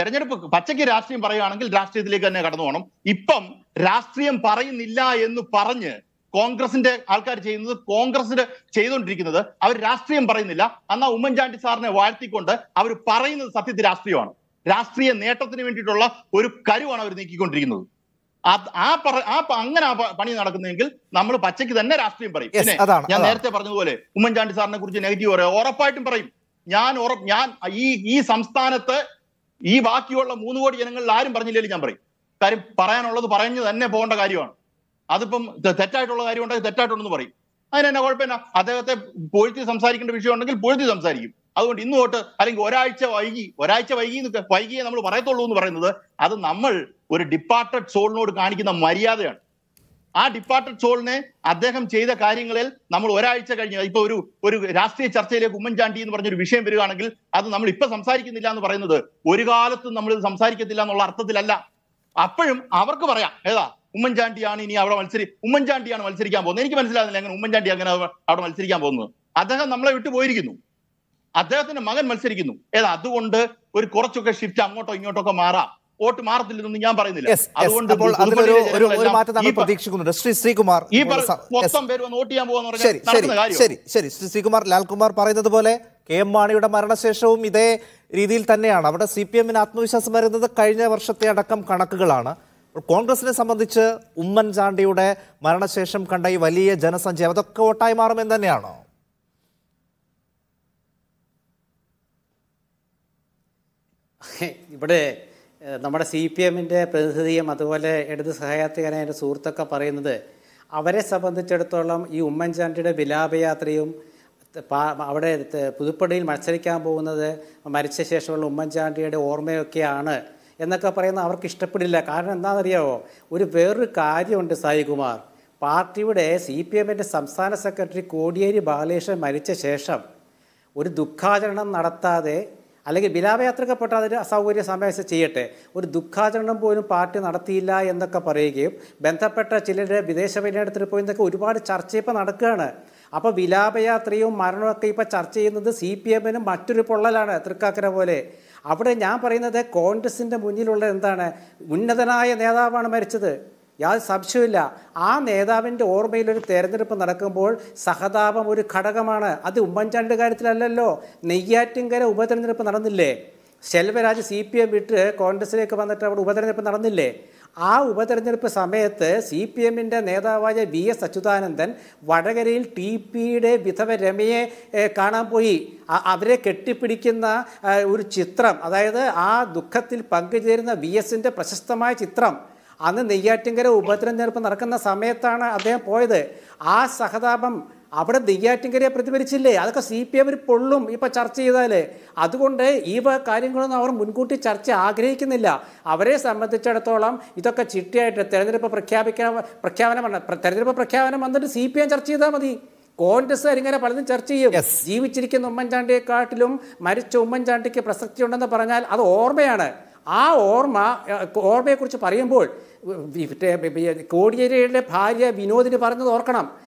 തെരഞ്ഞെടുപ്പ് പച്ചയ്ക്ക് രാഷ്ട്രീയം പറയുകയാണെങ്കിൽ രാഷ്ട്രീയത്തിലേക്ക് തന്നെ കടന്നു പോകണം ഇപ്പം രാഷ്ട്രീയം പറയുന്നില്ല എന്ന് പറഞ്ഞ് കോൺഗ്രസിന്റെ ആൾക്കാർ ചെയ്യുന്നത് കോൺഗ്രസിന്റെ ചെയ്തുകൊണ്ടിരിക്കുന്നത് അവർ രാഷ്ട്രീയം പറയുന്നില്ല എന്നാൽ ഉമ്മൻചാണ്ടി സാറിനെ വാഴ്ത്തിക്കൊണ്ട് അവർ പറയുന്നത് സത്യത്തിൽ രാഷ്ട്രീയമാണ് രാഷ്ട്രീയ നേട്ടത്തിന് വേണ്ടിയിട്ടുള്ള ഒരു കരുവാണ് അവർ നീക്കിക്കൊണ്ടിരിക്കുന്നത് ആ പറ ആ അങ്ങനെ പണി നടക്കുന്നെങ്കിൽ നമ്മൾ പച്ചയ്ക്ക് തന്നെ രാഷ്ട്രീയം പറയും പിന്നെ ഞാൻ നേരത്തെ പറഞ്ഞതുപോലെ ഉമ്മൻചാണ്ടി സാറിനെ കുറിച്ച് നെഗറ്റീവ് പറയാം ഉറപ്പായിട്ടും പറയും ഞാൻ ഉറപ്പ് ഞാൻ ഈ ഈ സംസ്ഥാനത്ത് ഈ ബാക്കിയുള്ള മൂന്ന് കോടി ജനങ്ങളിൽ ആരും പറഞ്ഞില്ലെങ്കിൽ ഞാൻ പറയും കാര്യം പറയാനുള്ളത് പറഞ്ഞു തന്നെ പോകേണ്ട കാര്യമാണ് അതിപ്പം തെറ്റായിട്ടുള്ള കാര്യം ഉണ്ടെങ്കിൽ തെറ്റായിട്ടുണ്ടെന്ന് പറയും അതിന് തന്നെ കുഴപ്പമില്ല അദ്ദേഹത്തെ പൊഴുത്തി സംസാരിക്കേണ്ട വിഷയം ഉണ്ടെങ്കിൽ പൊഴുത്തി സംസാരിക്കും അതുകൊണ്ട് ഇന്ന് തൊട്ട് അല്ലെങ്കിൽ ഒരാഴ്ച വൈകി ഒരാഴ്ച വൈകി വൈകിയേ നമ്മൾ പറയത്തുള്ളൂ എന്ന് പറയുന്നത് അത് നമ്മൾ ഒരു ഡിപ്പാർട്ടഡ് സോളിനോട് കാണിക്കുന്ന മര്യാദയാണ് ആ ഡിപ്പാർട്ടഡ് സോളിനെ അദ്ദേഹം ചെയ്ത കാര്യങ്ങളിൽ നമ്മൾ ഒരാഴ്ച കഴിഞ്ഞ് ഇപ്പൊ ഒരു ഒരു രാഷ്ട്രീയ ചർച്ചയിലേക്ക് ഉമ്മൻചാണ്ടി എന്ന് പറഞ്ഞൊരു വിഷയം വരികയാണെങ്കിൽ അത് നമ്മൾ ഇപ്പൊ സംസാരിക്കുന്നില്ല എന്ന് പറയുന്നത് ഒരു കാലത്തും നമ്മൾ ഇത് സംസാരിക്കത്തില്ല എന്നുള്ള അർത്ഥത്തിലല്ല അപ്പോഴും അവർക്ക് പറയാം ഏതാ ഉമ്മൻചാണ്ടിയാണ് ഇനി അവിടെ മത്സരി ഉമ്മൻചാണ്ടിയാണ് മത്സരിക്കാൻ പോകുന്നത് എനിക്ക് മനസ്സിലാകുന്നില്ല അങ്ങനെ ഉമ്മൻചാണ്ടി അങ്ങനെ അവിടെ മത്സരിക്കാൻ പോകുന്നത് അദ്ദേഹം നമ്മളെ വിട്ടു പോയിരിക്കുന്നു അദ്ദേഹത്തിന്റെ മകൻ മത്സരിക്കുന്നു ഏതാ അതുകൊണ്ട് ഒരു കുറച്ചൊക്കെ ഷിഫ്റ്റ് അങ്ങോട്ടോ ഇങ്ങോട്ടോ ഒക്കെ മാറാം വോട്ട് മാറത്തില്ലെന്നൊന്നും ഞാൻ പറയുന്നില്ല അതുകൊണ്ട് പ്രതീക്ഷിക്കുന്നുണ്ട് ശ്രീ ശ്രീകുമാർ ഈ മൊത്തം പേര് വന്ന് വോട്ട് ചെയ്യാൻ പോകുന്ന ശരി ശരി ശ്രീ ശ്രീകുമാർ ലാൽകുമാർ പറയുന്നത് പോലെ കെ എം മാണിയുടെ മരണശേഷവും ഇതേ രീതിയിൽ തന്നെയാണ് അവിടെ സി പി എമ്മിന് ആത്മവിശ്വാസം വരുന്നത് കഴിഞ്ഞ വർഷത്തെ അടക്കം കണക്കുകളാണ് കോൺഗ്രസിനെ സംബന്ധിച്ച് ഉമ്മൻചാണ്ടിയുടെ മരണശേഷം കണ്ട ഈ വലിയ ജനസഞ്ചയം അതൊക്കെ വോട്ടായി മാറുമെന്ന് തന്നെയാണോ ഇവിടെ നമ്മുടെ സി പി എമ്മിൻ്റെ പ്രതിനിധിയും അതുപോലെ ഇടത് സഹായാത്രികനായ എൻ്റെ സുഹൃത്തൊക്കെ പറയുന്നത് അവരെ സംബന്ധിച്ചിടത്തോളം ഈ ഉമ്മൻചാണ്ടിയുടെ വിലാപയാത്രയും അവിടെ പുതുപ്പടിയിൽ മത്സരിക്കാൻ പോകുന്നത് മരിച്ച ശേഷമുള്ള ഉമ്മൻചാണ്ടിയുടെ ഓർമ്മയൊക്കെയാണ് എന്നൊക്കെ പറയുന്ന അവർക്ക് ഇഷ്ടപ്പെടില്ല കാരണം എന്താണെന്നറിയാമോ ഒരു വേറൊരു കാര്യമുണ്ട് സായികുമാർ പാർട്ടിയുടെ സി പി എമ്മിൻ്റെ സംസ്ഥാന സെക്രട്ടറി കോടിയേരി ബാലകൃഷ്ണൻ മരിച്ച ശേഷം ഒരു ദുഃഖാചരണം നടത്താതെ അല്ലെങ്കിൽ വിലാപയാത്രക്കപ്പെട്ട അതിന് അസൗകര്യ സമയം ചെയ്യട്ടെ ഒരു ദുഃഖാചരണം പോലും പാർട്ടി നടത്തിയില്ല എന്നൊക്കെ പറയുകയും ബന്ധപ്പെട്ട ചിലരുടെ വിദേശ പര്യടനത്തിന് എന്നൊക്കെ ഒരുപാട് ചർച്ച ഇപ്പോൾ നടക്കുകയാണ് അപ്പോൾ വിലാപയാത്രയും മരണമൊക്കെ ഇപ്പോൾ ചർച്ച ചെയ്യുന്നത് സി പി എമ്മിനും മറ്റൊരു പൊള്ളലാണ് തൃക്കാക്കര പോലെ അവിടെ ഞാൻ പറയുന്നത് കോൺഗ്രസിൻ്റെ മുന്നിലുള്ള എന്താണ് ഉന്നതനായ നേതാവാണ് മരിച്ചത് യാതൊരു സംശയമില്ല ആ നേതാവിൻ്റെ ഓർമ്മയിൽ ഒരു തെരഞ്ഞെടുപ്പ് നടക്കുമ്പോൾ സഹതാപം ഒരു ഘടകമാണ് അത് ഉമ്മൻചാണ്ടിയുടെ കാര്യത്തിലല്ലല്ലോ നെയ്യാറ്റിൻകര ഉപതെരഞ്ഞെടുപ്പ് നടന്നില്ലേ ശെൽവരാജ് സി പി എം വിട്ട് കോൺഗ്രസിലേക്ക് വന്നിട്ട് അവിടെ ഉപതെരഞ്ഞെടുപ്പ് നടന്നില്ലേ ആ ഉപതെരഞ്ഞെടുപ്പ് സമയത്ത് സി പി എമ്മിൻ്റെ നേതാവായ വി എസ് അച്യുതാനന്ദൻ വടകരയിൽ ടി പിയുടെ വിധവ രമയെ കാണാൻ പോയി അവരെ കെട്ടിപ്പിടിക്കുന്ന ഒരു ചിത്രം അതായത് ആ ദുഃഖത്തിൽ പങ്കുചേരുന്ന വി എസിൻ്റെ പ്രശസ്തമായ ചിത്രം അന്ന് നെയ്യാറ്റിങ്കര ഉപതെരഞ്ഞെടുപ്പ് നടക്കുന്ന സമയത്താണ് അദ്ദേഹം പോയത് ആ സഹതാപം അവിടെ നെയ്യാറ്റിങ്കരയെ പ്രതിഫലിച്ചില്ലേ അതൊക്കെ സി പി എമ്മിന് പൊള്ളും ഇപ്പം ചർച്ച ചെയ്താൽ അതുകൊണ്ട് ഈ കാര്യങ്ങളൊന്നും അവർ മുൻകൂട്ടി ചർച്ച ആഗ്രഹിക്കുന്നില്ല അവരെ സംബന്ധിച്ചിടത്തോളം ഇതൊക്കെ ചിട്ടയായിട്ട് തെരഞ്ഞെടുപ്പ് പ്രഖ്യാപിക്കാൻ പ്രഖ്യാപനം തെരഞ്ഞെടുപ്പ് പ്രഖ്യാപനം വന്നിട്ട് സി പി എം ചർച്ച ചെയ്താൽ മതി കോൺഗ്രസ് ഇങ്ങനെ പലതും ചർച്ച ചെയ്യും ജീവിച്ചിരിക്കുന്ന ഉമ്മൻചാണ്ടിയെക്കാട്ടിലും മരിച്ച ഉമ്മൻചാണ്ടിക്ക് ഉണ്ടെന്ന് പറഞ്ഞാൽ അത് ഓർമ്മയാണ് ആ ഓർമ്മ ഓർമ്മയെക്കുറിച്ച് പറയുമ്പോൾ കോടിയേരിയുടെ ഭാര്യ വിനോദിന് പറഞ്ഞത് ഓർക്കണം